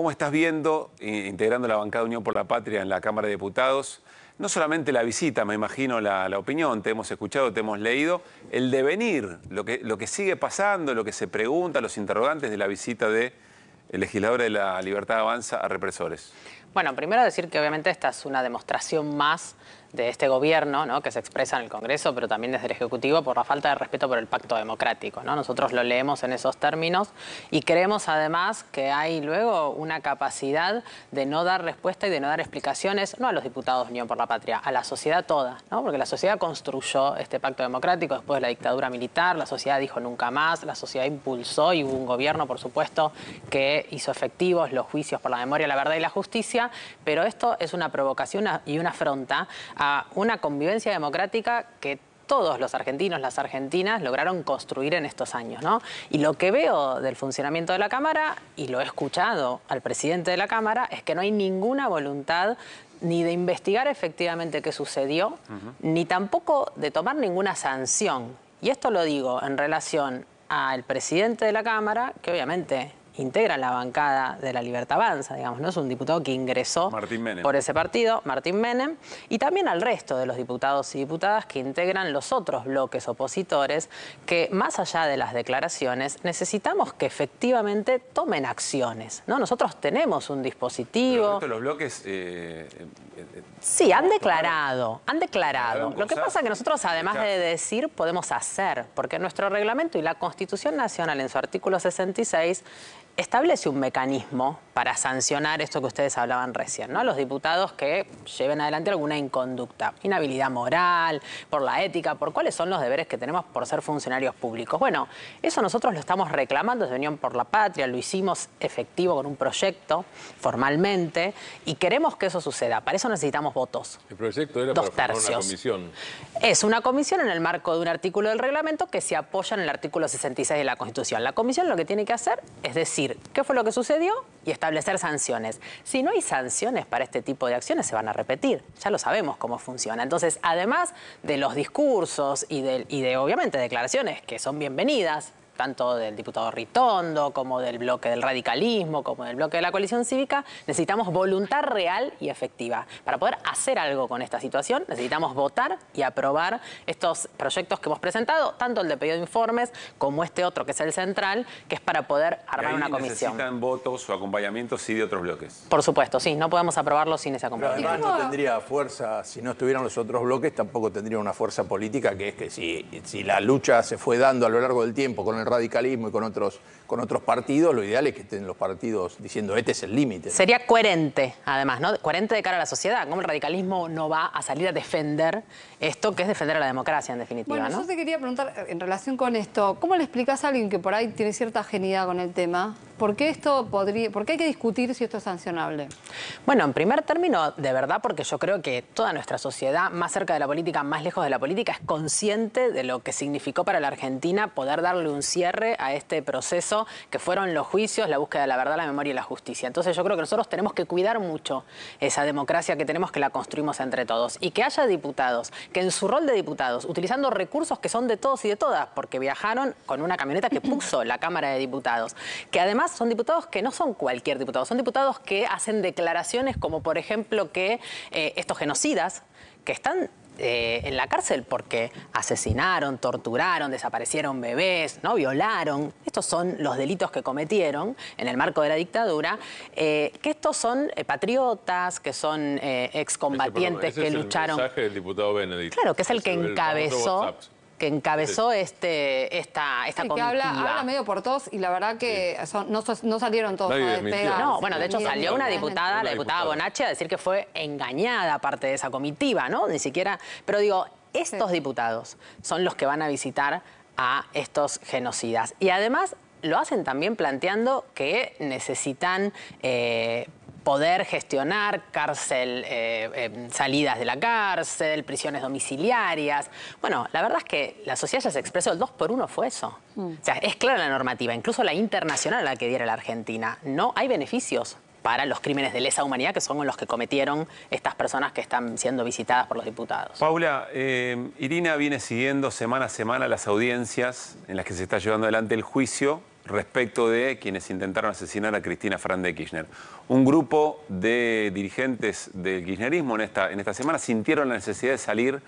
¿Cómo estás viendo, eh, integrando la bancada Unión por la Patria en la Cámara de Diputados, no solamente la visita, me imagino la, opinión, te hemos escuchado, te hemos leído, el devenir, lo que, lo que sigue pasando, lo que se pregunta, los interrogantes de la visita de legislador de la Libertad Avanza a represores? Bueno, primero decir que obviamente esta es una demostración más de este gobierno, que se expresa en el Congreso, pero también desde el Ejecutivo, por la falta de respeto por el pacto democrático. ¿no? Nosotros lo leemos en esos términos y creemos además que hay luego una capacidad de no dar respuesta y de no dar explicaciones, no a los diputados de Unión por la Patria, a la sociedad toda, porque la sociedad construyó este pacto democrático después de la dictadura militar, la sociedad dijo nunca más, la sociedad impulsó y hubo un gobierno, por supuesto, que hizo efectivos los juicios por la memoria, la verdad y la justicia, pero esto es una provocación y una afronta a una convivencia democrática que todos los argentinos, las argentinas lograron construir en estos años, ¿no? Y lo que veo del funcionamiento de la Cámara, y lo he escuchado al presidente de la Cámara, es que no hay ninguna voluntad ni de investigar efectivamente qué sucedió, ni tampoco de tomar ninguna sanción. Y esto lo digo en relación al presidente de la Cámara, que obviamente integran la bancada de la Libertad Avanza, digamos, ¿no? Es un diputado que ingresó por ese partido, Martín Menem, y también al resto de los diputados y diputadas que integran los otros bloques opositores que, más allá de las declaraciones, necesitamos que efectivamente tomen acciones, ¿no? Nosotros tenemos un dispositivo... Pero los bloques... Eh, eh, eh, sí, han declarado, han declarado. Lo que pasa es que nosotros, además de decir, podemos hacer, porque nuestro reglamento y la Constitución Nacional, en su artículo 66, establece un mecanismo para sancionar esto que ustedes hablaban recién, ¿no? A los diputados que lleven adelante alguna inconducta, inhabilidad moral, por la ética, por cuáles son los deberes que tenemos por ser funcionarios públicos. Bueno, eso nosotros lo estamos reclamando desde Unión por la Patria, lo hicimos efectivo con un proyecto formalmente y queremos que eso suceda. Para eso necesitamos votos. El proyecto era Dos tercios. una comisión. Es una comisión en el marco de un artículo del reglamento que se apoya en el artículo 66 de la Constitución. La comisión lo que tiene que hacer es decir qué fue lo que sucedió y establecer sanciones. Si no hay sanciones para este tipo de acciones, se van a repetir. Ya lo sabemos cómo funciona. Entonces, además de los discursos y de obviamente, declaraciones que son bienvenidas, tanto del diputado Ritondo como del bloque del radicalismo, como del bloque de la coalición cívica, necesitamos voluntad real y efectiva. Para poder hacer algo con esta situación, necesitamos votar y aprobar estos proyectos que hemos presentado, tanto el de pedido de informes como este otro que es el central, que es para poder armar una comisión. ¿Necesitan votos o acompañamiento sí de otros bloques? Por supuesto, sí, no podemos aprobarlo sin ese acompañamiento. además no tendría fuerza, si no estuvieran los otros bloques, tampoco tendría una fuerza política que es que si, si la lucha se fue dando a lo largo del tiempo con el radicalismo y con otros, con otros partidos, lo ideal es que estén los partidos diciendo, este es el límite. Sería coherente, además, ¿no? Coherente de cara a la sociedad, cómo el radicalismo no va a salir a defender esto que es defender a la democracia, en definitiva, bueno, yo te quería preguntar, en relación con esto, ¿cómo le explicas a alguien que por ahí tiene cierta agenidad con el tema? ¿Por qué, esto podría, ¿Por hay que discutir si esto es sancionable? Bueno, en primer término, de verdad, porque yo creo que toda nuestra sociedad, más cerca de la política, más lejos de la política, es consciente de lo que significó para la Argentina poder darle un cierre a este proceso que fueron los juicios, la búsqueda de la verdad, la memoria y la justicia. Entonces yo creo que nosotros tenemos que cuidar mucho esa democracia que tenemos, que la construimos entre todos. Y que haya diputados, que en su rol de diputados, utilizando recursos que son de todos y de todas, porque viajaron con una camioneta que puso la Cámara de Diputados, que además son diputados que no son cualquier diputado, son diputados que hacen declaraciones como por ejemplo que eh, estos genocidas que están eh, en la cárcel porque asesinaron, torturaron, desaparecieron bebés, ¿no? violaron. Estos son los delitos que cometieron en el marco de la dictadura. Eh, que estos son patriotas, que son excombatientes que lucharon. El mensaje del diputado Benedict. Claro, que es el que encabezó que encabezó este, esta, esta sí, que habla, medio por todos y la verdad que no, salieron todos. no, bueno, de hecho salió una diputada, la diputada Bonacci, a decir que fue engañada parte de esa comitiva, ¿no? Ni siquiera... Pero digo, estos diputados son los que van a visitar a estos genocidas. Y además lo hacen también planteando que necesitan eh, poder gestionar cárcel, eh, em, salidas de la cárcel, prisiones domiciliarias. Bueno, la verdad es que la sociedad ya se expresó, el 2 por 1 fue eso. Mm. O sea, es clara la normativa, incluso la internacional a la que diera la Argentina. No hay beneficios para los crímenes de lesa humanidad que son los que cometieron estas personas que están siendo visitadas por los diputados. Paula, em, Irina viene siguiendo semana a semana las audiencias en las que se está llevando adelante el juicio respecto de quienes intentaron asesinar a Cristina Fran de Kirchner. Un grupo de dirigentes del kirchnerismo en esta, en esta semana sintieron la necesidad de salir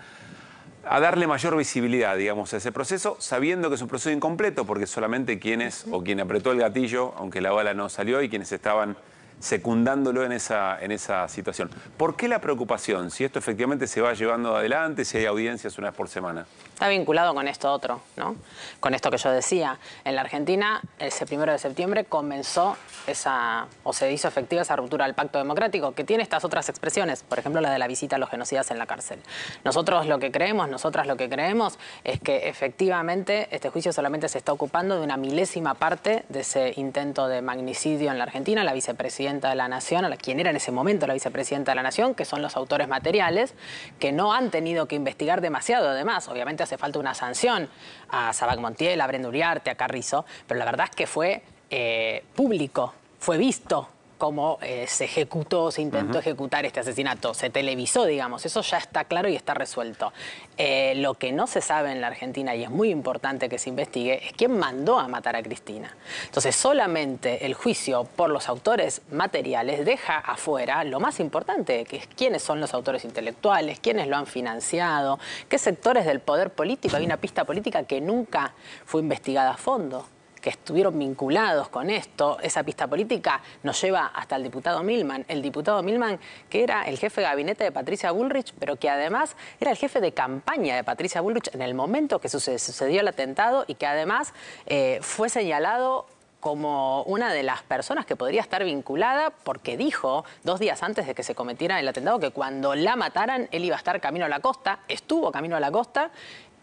a darle mayor visibilidad, digamos, a ese proceso, sabiendo que es un proceso incompleto, porque solamente quienes o quien apretó el gatillo, aunque la bala no salió, y quienes estaban secundándolo en esa, en esa situación. ¿Por qué la preocupación si esto efectivamente se va llevando adelante, si hay audiencias una vez por semana? Está vinculado con esto otro, ¿no? Con esto que yo decía. En la Argentina, ese primero de septiembre comenzó esa, o se hizo efectiva esa ruptura del pacto democrático, que tiene estas otras expresiones, por ejemplo, la de la visita a los genocidas en la cárcel. Nosotros lo que creemos, nosotras lo que creemos, es que efectivamente este juicio solamente se está ocupando de una milésima parte de ese intento de magnicidio en la Argentina. La vicepresidenta de la Nación, a la, quien era en ese momento la vicepresidenta de la Nación, que son los autores materiales, que no han tenido que investigar demasiado. Además, obviamente hace falta una sanción a Sabac Montiel, a Brenduriarte, a Carrizo, pero la verdad es que fue eh, público, fue visto cómo eh, se ejecutó, se intentó ejecutar este asesinato. Se televisó, digamos, eso ya está claro y está resuelto. Eh, lo que no se sabe en la Argentina, y es muy importante que se investigue, es quién mandó a matar a Cristina. Entonces, solamente el juicio por los autores materiales deja afuera lo más importante, que es quiénes son los autores intelectuales, quiénes lo han financiado, qué sectores del poder político. Hay una pista política que nunca fue investigada a fondo que estuvieron vinculados con esto, esa pista política nos lleva hasta el diputado Milman. El diputado Milman, que era el jefe de gabinete de Patricia Bullrich, pero que además era el jefe de campaña de Patricia Bullrich en el momento que sucedió el atentado y que además eh, fue señalado como una de las personas que podría estar vinculada porque dijo dos días antes de que se cometiera el atentado que cuando la mataran él iba a estar camino a la costa, estuvo camino a la costa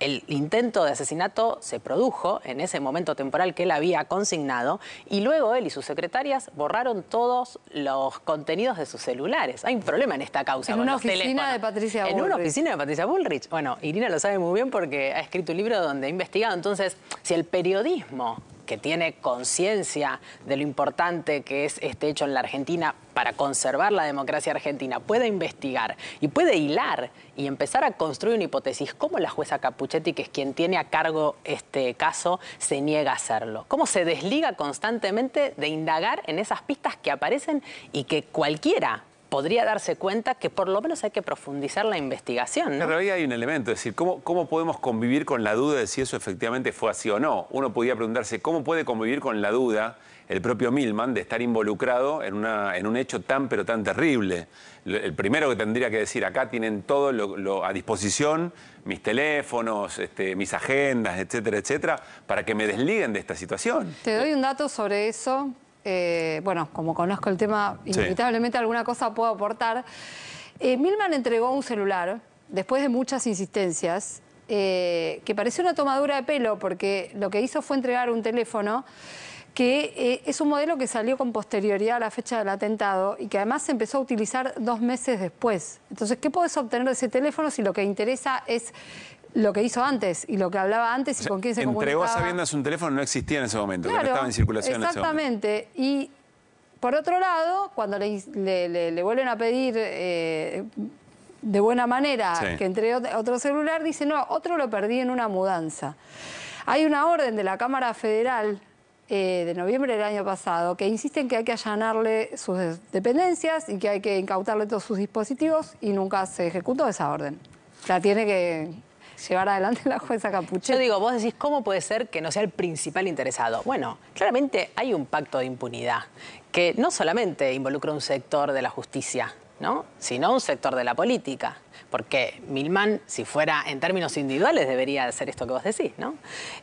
el intento de asesinato se produjo en ese momento temporal que él había consignado y luego él y sus secretarias borraron todos los contenidos de sus celulares. Hay un problema en esta causa. En una oficina de Patricia Bullrich. En una oficina de Patricia Bullrich. Bueno, Irina lo sabe muy bien porque ha escrito un libro donde ha investigado. Entonces, si el periodismo que tiene conciencia de lo importante que es este hecho en la Argentina para conservar la democracia argentina, puede investigar y puede hilar y empezar a construir una hipótesis. ¿Cómo la jueza Capuchetti, que es quien tiene a cargo este caso, se niega a hacerlo? ¿Cómo se desliga constantemente de indagar en esas pistas que aparecen y que cualquiera podría darse cuenta que por lo menos hay que profundizar la investigación. ¿no? En realidad hay un elemento, es decir, ¿cómo, ¿cómo podemos convivir con la duda de si eso efectivamente fue así o no? Uno podría preguntarse, ¿cómo puede convivir con la duda el propio Milman de estar involucrado en, una, en un hecho tan pero tan terrible? El primero que tendría que decir, acá tienen todo lo, a disposición, mis teléfonos, este, mis agendas, etcétera, etcétera, para que me desliguen de esta situación. Te doy un dato sobre eso eh, bueno, como conozco el tema, inevitablemente alguna cosa puedo aportar. Eh, Milman entregó un celular, después de muchas insistencias, eh, que pareció una tomadura de pelo, porque lo que hizo fue entregar un teléfono que es un modelo que salió con posterioridad a la fecha del atentado y que además se empezó a utilizar dos meses después. Entonces, ¿qué puedes obtener de ese teléfono si lo que interesa es lo que hizo antes y lo que hablaba antes y con quién se comunicaba. Entregó a su un teléfono no existía en ese momento, no estaba en circulación exactamente. Y por otro lado, cuando le, le, vuelven a pedir eh, de buena manera que entregue otro celular, dice, no, otro lo perdí en una mudanza. Hay una orden de la Cámara Federal eh, de noviembre del año pasado que insisten que hay que allanarle sus dependencias y que hay que incautarle todos sus dispositivos y nunca se ejecutó esa orden. La tiene que llevar adelante la jueza Capuchino. Yo digo, vos decís, ¿cómo puede ser que no sea el principal interesado? Bueno, claramente hay un pacto de impunidad que no solamente involucra un sector de la justicia, ¿no? sino un sector de la política porque Milman, si fuera en términos individuales, debería hacer esto que vos decís, ¿no?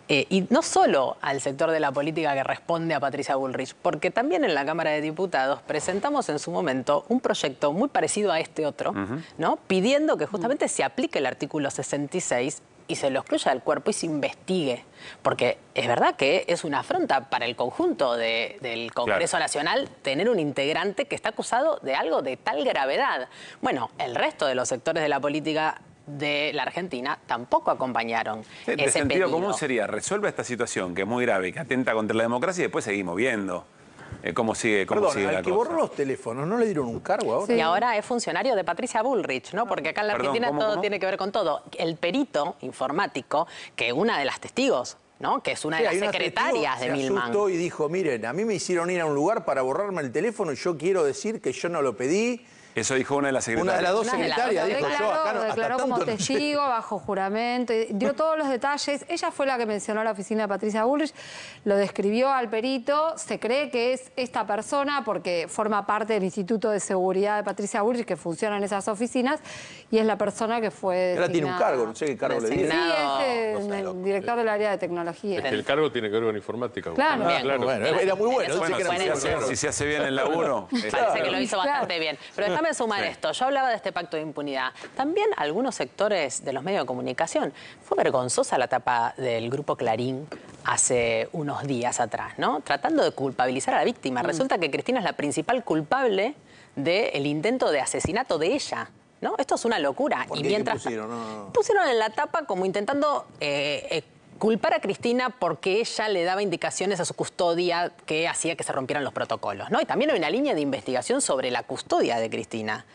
Eh, y no solo al sector de la política que responde a Patricia Bullrich, porque también en la Cámara de Diputados presentamos en su momento un proyecto muy parecido a este otro, ¿no? Pidiendo que justamente se aplique el artículo 66 y se lo excluya del cuerpo y se investigue. Porque es verdad que es una afronta para el conjunto del Congreso Nacional tener un integrante que está acusado de algo de tal gravedad. Bueno, el resto de los sectores de la política de la Argentina tampoco acompañaron. De, ese sentido común sería, resuelva esta situación que es muy grave, que atenta contra la democracia y después seguimos viendo. Eh, cómo sigue, cómo Perdón, al la que borró los teléfonos, ¿no le dieron un cargo ahora? Sí. Y ahora es funcionario de Patricia Bullrich, ¿no? Porque acá en la Argentina todo tiene que ver con todo. El perito informático, que una de las testigos ¿no? que es una de las secretarias de Milman. Se y dijo, miren, a mí me hicieron ir a un lugar para borrarme el teléfono y yo quiero decir que yo no lo pedí, eso dijo una de las secretarias. Una de las dos secretarias, dijo declaró, declaró como testigo, bajo juramento, dio todos los detalles. Ella fue la que mencionó la oficina de Patricia Bullrich, lo describió al perito, se cree que es esta persona porque forma parte del Instituto de Seguridad de Patricia Bullrich, que funciona en esas oficinas, y es la persona que fue tiene un cargo, no sé qué cargo le dieron. Sí, es el, director del área de tecnología. el cargo tiene que ver con informática. Claro. claro. Bueno, era muy bueno. si, se hace, bien el este, Parece que lo hizo bastante bien. Pero sumar esto. Yo hablaba de este pacto de impunidad. También algunos sectores de los medios de comunicación. Fue vergonzosa la tapa del grupo Clarín hace unos días atrás, ¿no? Tratando de culpabilizar a la víctima. Mm. Resulta que Cristina es la principal culpable del intento de asesinato de ella. ¿No? Esto es una locura. y mientras pusieron? en la tapa como intentando eh, eh, culpar a Cristina porque ella le daba indicaciones a su custodia que hacía que se rompieran los protocolos, ¿no? Y también hay una línea de investigación sobre la custodia de Cristina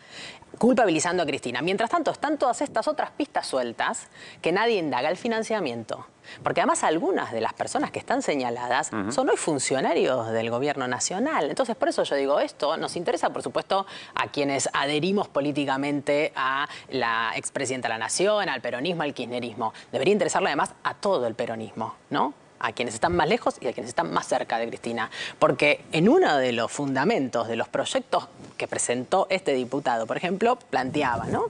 culpabilizando a Cristina. Mientras tanto, están todas estas otras pistas sueltas que nadie indaga el financiamiento. Porque además algunas de las personas que están señaladas son hoy funcionarios del gobierno nacional. Entonces, por eso yo digo esto, nos interesa, por supuesto, a quienes adherimos políticamente a la expresidenta de la Nación, al peronismo, al kirchnerismo. Debería interesarle además a todo el peronismo, ¿no? a quienes están más lejos y a quienes están más cerca de Cristina. Porque en uno de los fundamentos de los proyectos que presentó este diputado, por ejemplo, planteaba, ¿no?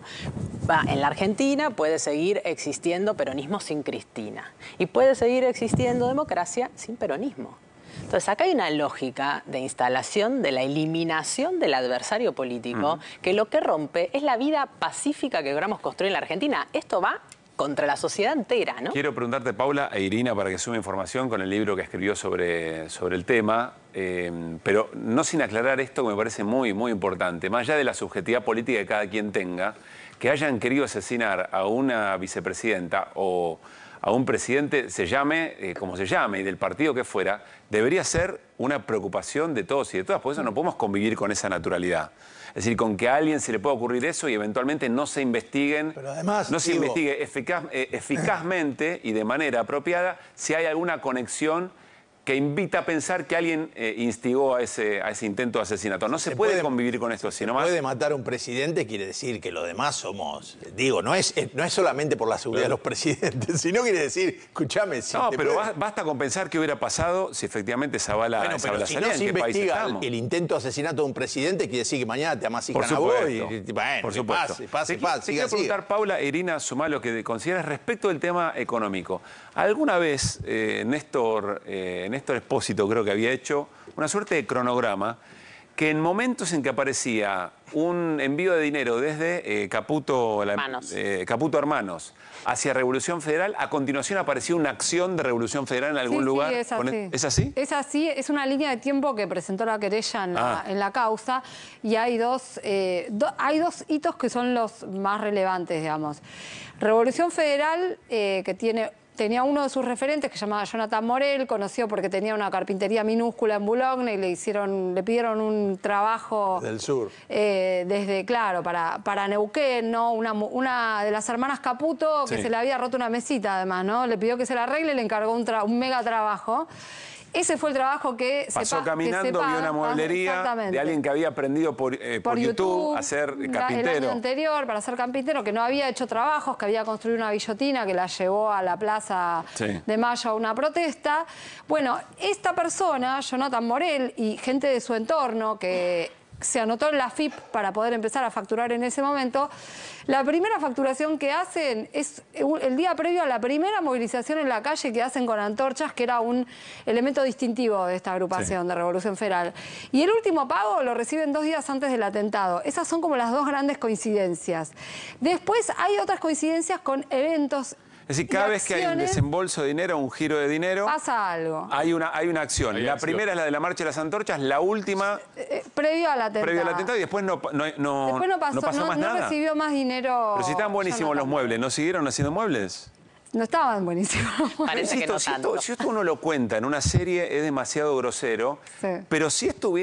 en la Argentina puede seguir existiendo peronismo sin Cristina y puede seguir existiendo democracia sin peronismo. Entonces, acá hay una lógica de instalación, de la eliminación del adversario político, que lo que rompe es la vida pacífica que logramos construir en la Argentina. Esto va contra la sociedad entera, ¿no? Quiero preguntarte, Paula e Irina, para que sume información con el libro que escribió sobre, sobre el tema, eh, pero no sin aclarar esto que me parece muy, muy importante, más allá de la subjetividad política que cada quien tenga, que hayan querido asesinar a una vicepresidenta o a un presidente, se llame eh, como se llame y del partido que fuera, debería ser una preocupación de todos y de todas, por eso no podemos convivir con esa naturalidad. Es decir, con que a alguien se le pueda ocurrir eso y eventualmente no se investiguen. Pero además, no se investigue eh, eficazmente y de manera apropiada si hay alguna conexión que invita a pensar que alguien eh, instigó a ese, a ese, intento de asesinato. No se, puede, convivir con esto así más Puede matar a un presidente quiere decir que lo demás somos. Digo, no es, eh, no es solamente por la seguridad de los presidentes, sino quiere decir, escúchame. Si no, pero basta con pensar qué hubiera pasado si efectivamente esa bala, si no se investiga el, intento de asesinato de un presidente, quiere decir que mañana te amas y, por supuesto. pase, pase, pase. Te quiero preguntar, Paula, Irina, sumar lo que consideras respecto del tema económico. ¿Alguna vez, eh, Néstor, Néstor expósito, creo que había hecho una suerte de cronograma que en momentos en que aparecía un envío de dinero desde eh, Caputo, em-, Hermanos. Eh, Caputo Hermanos hacia Revolución Federal, a continuación aparecía una acción de Revolución Federal en algún lugar. E-, es, así. es, así. es una línea de tiempo que presentó la querella en, la, ah. causa y hay dos, eh, hay dos hitos que son los más relevantes, digamos. Revolución Federal, que tiene tenía uno de sus referentes que se llamaba Jonathan Morel, conoció porque tenía una carpintería minúscula en Boulogne y le hicieron, le pidieron un trabajo del sur, eh, desde claro para, para Neuquén, no, una, una de las hermanas Caputo que se le había roto una mesita además, no, le pidió que se la arregle, y le encargó un mega trabajo ese fue el trabajo que se Pasó caminando, vio una mueblería de alguien que había aprendido por, eh, YouTube, a ser carpintero. El año anterior, para ser carpintero, que no había hecho trabajos, que había construido una billotina que la llevó a la Plaza de Mayo a una protesta. Bueno, esta persona, Jonathan Morel, y gente de su entorno que se anotó en la FIP para poder empezar a facturar en ese momento, la primera facturación que hacen es eh, el día previo a la primera movilización en la calle que hacen con antorchas, que era un elemento distintivo de esta agrupación de Revolución Federal. Y el último pago lo reciben dos días antes del atentado. Esas son como las dos grandes coincidencias. Después hay otras coincidencias con eventos es decir, cada vez que hay un desembolso de dinero, un giro de dinero... Pasa algo. Hay una, hay una acción. la primera es la de la marcha de las antorchas, la última... Previo eh, eh, previo al atentado. Previo al atentado y después no, no, no después no pasó, no recibió más dinero... Pero si estaban buenísimos los muebles, ¿no siguieron haciendo muebles? No estaban buenísimos. Parece si, Esto, uno lo cuenta en una serie es demasiado grosero, pero si esto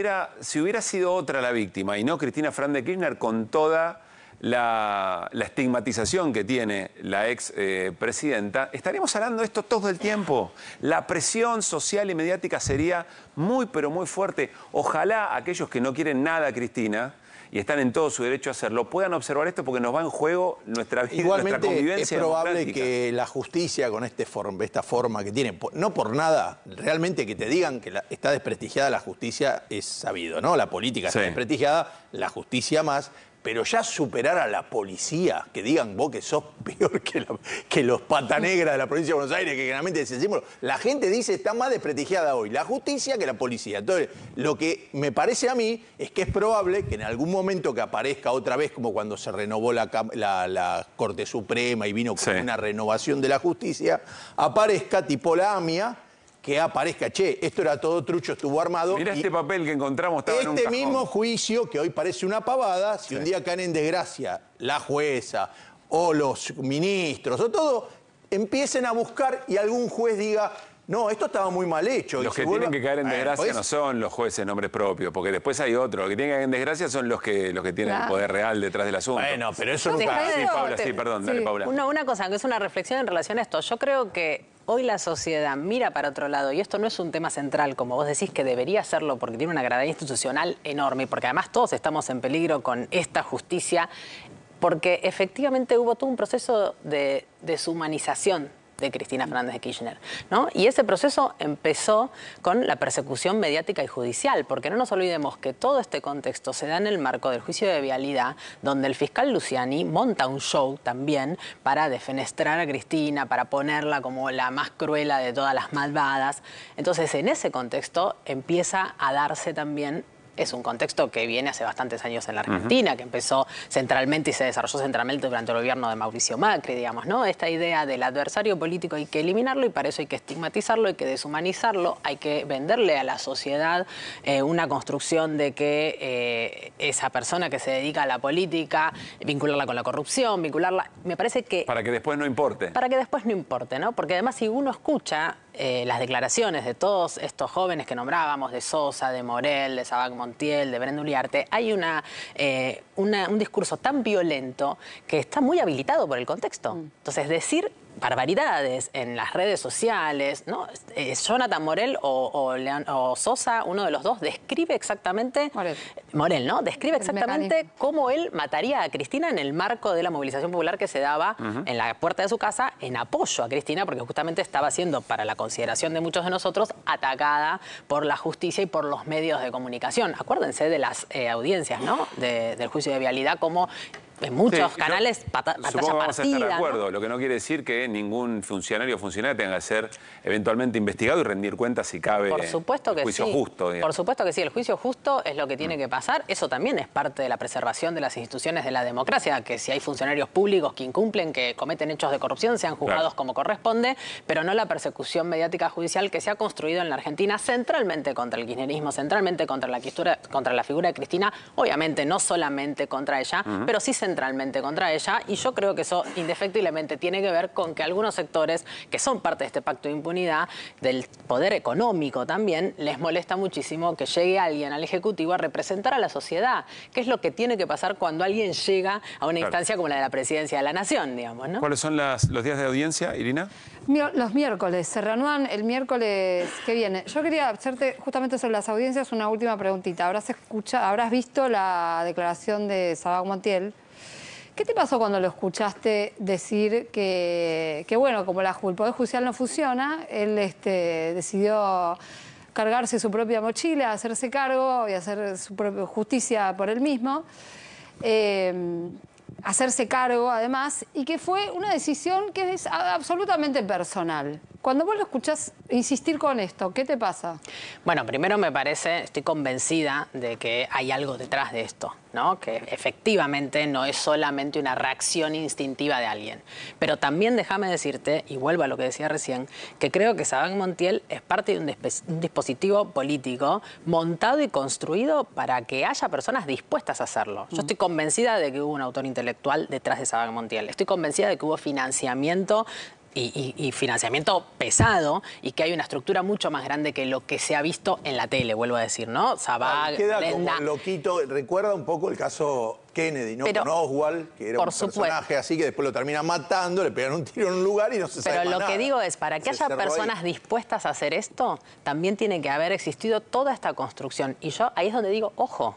si hubiera sido otra la víctima y no Cristina Fran de Kirchner con toda la, estigmatización que tiene la ex eh, presidenta, estaríamos hablando de esto todo el tiempo. La presión social y mediática sería muy, pero muy fuerte. Ojalá aquellos que no quieren nada, Cristina, y están en todo su derecho a hacerlo, puedan observar esto porque nos va en juego nuestra vida, Igualmente, nuestra convivencia. Es probable que la justicia con este esta forma que tiene, no por nada, realmente que te digan que está desprestigiada la justicia es sabido, ¿no? La política está desprestigiada, la justicia más, pero ya superar a la policía, que digan vos que sos peor que, que los patanegras de la provincia de Buenos Aires, que generalmente decimos, la gente dice está más desprestigiada hoy la justicia que la policía. Entonces, lo que me parece a mí es que es probable que en algún momento que aparezca otra vez, como cuando se renovó la, Corte Suprema y vino con una renovación de la justicia, aparezca tipo la AMIA que aparezca, che, esto era todo trucho, estuvo armado. Mira este papel que encontramos, Este mismo juicio, que hoy parece una pavada, si un día caen en desgracia la jueza o los ministros o todo, empiecen a buscar y algún juez diga, no, esto estaba muy mal hecho. Los que tienen que caer en desgracia no son los jueces nombres propios, porque después hay otro. Los que tienen que caer en desgracia son los que, los que tienen el poder real detrás del asunto. Bueno, pero eso nunca... Paula, sí, perdón, dale, Paula. Una, una cosa, que es una reflexión en relación a esto. Yo creo que hoy la sociedad mira para otro lado, y esto no es un tema central, como vos decís que debería serlo, porque tiene una gravedad institucional enorme, porque además todos estamos en peligro con esta justicia, porque efectivamente hubo todo un proceso de deshumanización de Cristina Fernández de Kirchner. ¿no? Y ese proceso empezó con la persecución mediática y judicial, porque no nos olvidemos que todo este contexto se da en el marco del juicio de vialidad, donde el fiscal Luciani monta un show también para defenestrar a Cristina, para ponerla como la más cruela de todas las malvadas. Entonces, en ese contexto empieza a darse también es un contexto que viene hace bastantes años en la Argentina, que empezó centralmente y se desarrolló centralmente durante el gobierno de Mauricio Macri, digamos, ¿no? Esta idea del adversario político hay que eliminarlo y para eso hay que estigmatizarlo, hay que deshumanizarlo, hay que venderle a la sociedad eh, una construcción de que eh, esa persona que se dedica a la política, vincularla con la corrupción, vincularla. Me parece que. Para que después no importe. Para que después no importe, ¿no? Porque además, si uno escucha eh, las declaraciones de todos estos jóvenes que nombrábamos, de Sosa, de Morel, de Sabac Montiel, de Brenda Uliarte, hay eh, un discurso tan violento que está muy habilitado por el contexto. Mm. Entonces, decir barbaridades en las redes sociales. ¿no? Eh, Jonathan Morel o, Sosa, uno de los dos, describe exactamente. Morel. ¿no? Describe exactamente cómo él mataría a Cristina en el marco de la movilización popular que se daba en la puerta de su casa en apoyo a Cristina, porque justamente estaba siendo, para la consideración de muchos de nosotros, atacada por la justicia y por los medios de comunicación. Acuérdense de las eh, audiencias, ¿no? del juicio de vialidad, como en muchos canales pantalla supongo Vamos a estar de acuerdo, lo que no quiere decir que ningún funcionario o funcionaria tenga que ser eventualmente investigado y rendir cuentas si cabe Por supuesto el que juicio justo. Por supuesto que sí, el juicio justo es lo que tiene que pasar. Eso también es parte de la preservación de las instituciones de la democracia, que si hay funcionarios públicos que incumplen, que cometen hechos de corrupción, sean juzgados como corresponde, pero no la persecución mediática judicial que se ha construido en la Argentina centralmente contra el kirchnerismo, centralmente contra la, contra la figura de Cristina, obviamente no solamente contra ella, pero sí centralmente centralmente contra ella y yo creo que eso indefectiblemente tiene que ver con que algunos sectores que son parte de este pacto de impunidad, del poder económico también, les molesta muchísimo que llegue alguien al Ejecutivo a representar a la sociedad, que es lo que tiene que pasar cuando alguien llega a una instancia como la de la Presidencia de la Nación, digamos. ¿no? ¿Cuáles son los días de audiencia, Irina? Los miércoles, se reanudan el miércoles que viene. Yo quería hacerte justamente sobre las audiencias una última preguntita. ¿Habrás, escucha, ¿habrás visto la declaración de Sabag Montiel? ¿Qué te pasó cuando lo escuchaste decir que, bueno, como la, el Poder Judicial no funciona, él este, decidió cargarse su propia mochila, hacerse cargo y hacer su propia justicia por él mismo? Em, hacerse cargo además, y que fue una decisión que es absolutamente personal. Cuando vos lo escuchás insistir con esto, ¿qué te pasa? Bueno, primero me parece, estoy convencida de que hay algo detrás de esto que efectivamente no es solamente una reacción instintiva de alguien. Pero también déjame decirte, y vuelvo a lo que decía recién, que creo que Sabán Montiel es parte de un, dispositivo político montado y construido para que haya personas dispuestas a hacerlo. Yo mm. estoy convencida de que hubo un autor intelectual detrás de Saban Montiel, estoy convencida de que hubo financiamiento y, financiamiento pesado y que hay una estructura mucho más grande que lo que se ha visto en la tele, vuelvo a decir, ¿no? Sabag, ah, Queda loquito, recuerda un poco el caso Kennedy, ¿no? con Oswald, que era un personaje así que después lo termina matando, le pegan un tiro en un lugar y no se sabe Pero lo que digo es, para que haya personas dispuestas a hacer esto, también tiene que haber existido toda esta construcción. Y yo ahí es donde digo, ojo,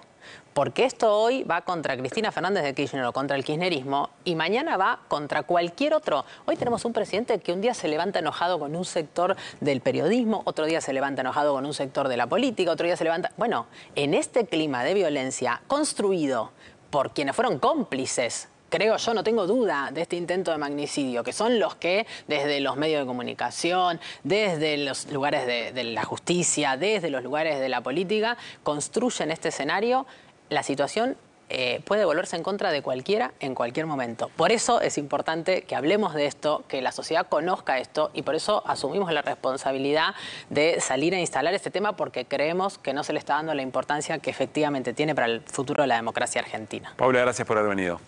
porque esto hoy va contra Cristina Fernández de Kirchner o contra el kirchnerismo y mañana va contra cualquier otro. Hoy tenemos un presidente que un día se levanta enojado con un sector del periodismo, otro día se levanta enojado con un sector de la política, otro día se levanta... Bueno, en este clima de violencia construido por quienes fueron cómplices creo yo, no tengo duda de este intento de magnicidio, que son los que desde los medios de comunicación, desde los lugares de, la justicia, desde los lugares de la política, construyen este escenario, la situación eh, puede volverse en contra de cualquiera en cualquier momento. Por eso es importante que hablemos de esto, que la sociedad conozca esto y por eso asumimos la responsabilidad de salir a instalar este tema porque creemos que no se le está dando la importancia que efectivamente tiene para el futuro de la democracia argentina. Paula, gracias por haber venido.